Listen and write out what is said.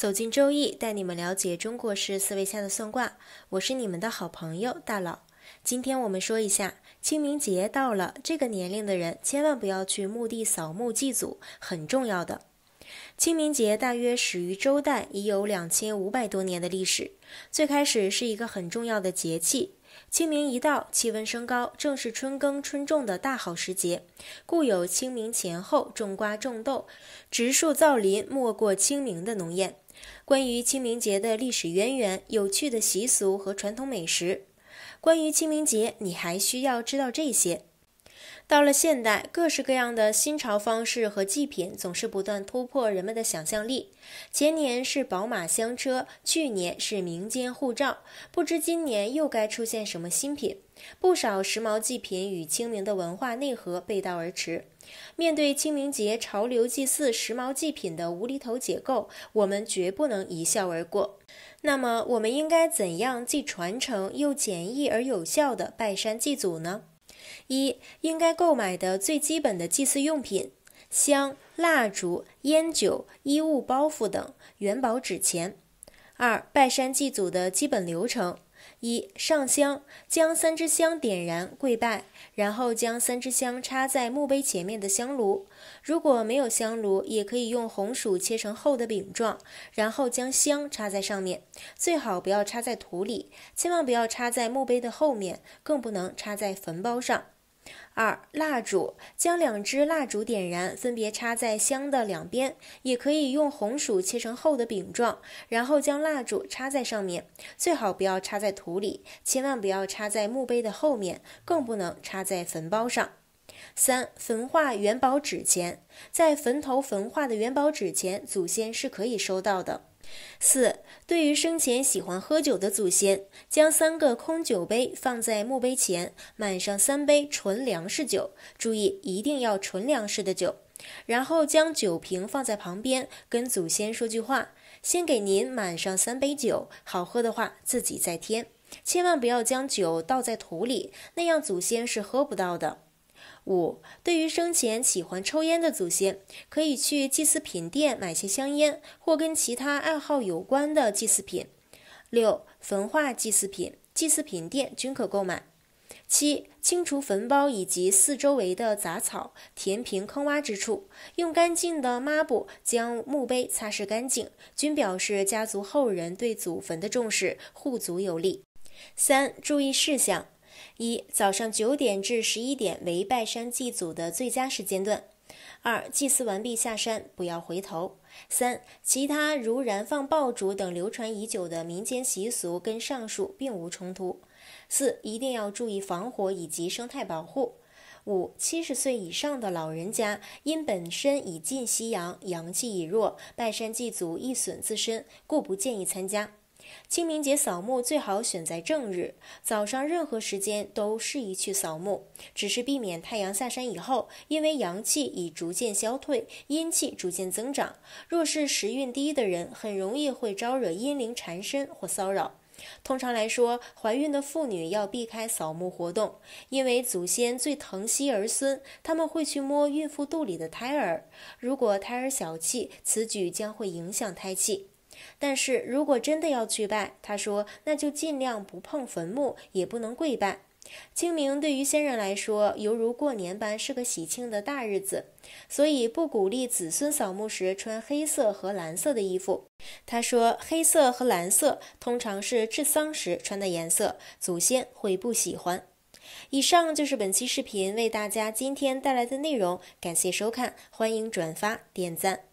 走进周易，带你们了解中国式思维下的算卦。我是你们的好朋友大佬。今天我们说一下，清明节到了，这个年龄的人千万不要去墓地扫墓祭祖，很重要的。清明节大约始于周代，已有两千五百多年的历史。最开始是一个很重要的节气，清明一到，气温升高，正是春耕春种的大好时节，故有清明前后，种瓜种豆，植树造林，莫过清明的农谚。关于清明节的历史渊源、有趣的习俗和传统美食，关于清明节，你还需要知道这些。到了现代，各式各样的新潮方式和祭品总是不断突破人们的想象力。前年是宝马香车，去年是民间护照，不知今年又该出现什么新品。不少时髦祭品与清明的文化内核背道而驰。面对清明节潮流祭祀、时髦祭品的无厘头解构，我们绝不能一笑而过。那么，我们应该怎样既传承又简易而有效的拜山祭祖呢？一、应该购买的最基本的祭祀用品：香、蜡烛、烟酒、衣物、包袱等；元宝、纸钱。二、拜山祭祖的基本流程。一上香，将三支香点燃，跪拜，然后将三支香插在墓碑前面的香炉。如果没有香炉，也可以用红薯切成厚的饼状，然后将香插在上面。最好不要插在土里，千万不要插在墓碑的后面，更不能插在坟包上。二、蜡烛将两支蜡烛点燃，分别插在香的两边。也可以用红薯切成厚的饼状，然后将蜡烛插在上面。最好不要插在土里，千万不要插在墓碑的后面，更不能插在坟包上。三、焚化元宝纸钱，在坟头焚化的元宝纸钱，祖先是可以收到的。四，对于生前喜欢喝酒的祖先，将三个空酒杯放在墓碑前，满上三杯纯粮食酒，注意一定要纯粮食的酒，然后将酒瓶放在旁边，跟祖先说句话：先给您满上三杯酒，好喝的话自己再添，千万不要将酒倒在土里，那样祖先是喝不到的。五、对于生前喜欢抽烟的祖先，可以去祭祀品店买些香烟或跟其他爱好有关的祭祀品。六、焚化祭祀品，祭祀品店均可购买。七、清除坟包以及四周围的杂草，填平坑洼之处，用干净的抹布将墓碑擦拭干净，均表示家族后人对祖坟的重视，护祖有力。三、注意事项。一、早上九点至十一点为拜山祭祖的最佳时间段。二、祭祀完毕下山，不要回头。三、其他如燃放爆竹等流传已久的民间习俗，跟上述并无冲突。四、一定要注意防火以及生态保护。五、七十岁以上的老人家，因本身已近夕阳，阳气已弱，拜山祭祖易损自身，故不建议参加。清明节扫墓最好选在正日，早上任何时间都适宜去扫墓，只是避免太阳下山以后，因为阳气已逐渐消退，阴气逐渐增长。若是时运低的人，很容易会招惹阴灵缠身或骚扰。通常来说，怀孕的妇女要避开扫墓活动，因为祖先最疼惜儿孙，他们会去摸孕妇肚里的胎儿，如果胎儿小气，此举将会影响胎气。但是，如果真的要去拜，他说，那就尽量不碰坟墓，也不能跪拜。清明对于先人来说，犹如过年般是个喜庆的大日子，所以不鼓励子孙扫墓时穿黑色和蓝色的衣服。他说，黑色和蓝色通常是治丧时穿的颜色，祖先会不喜欢。以上就是本期视频为大家今天带来的内容，感谢收看，欢迎转发点赞。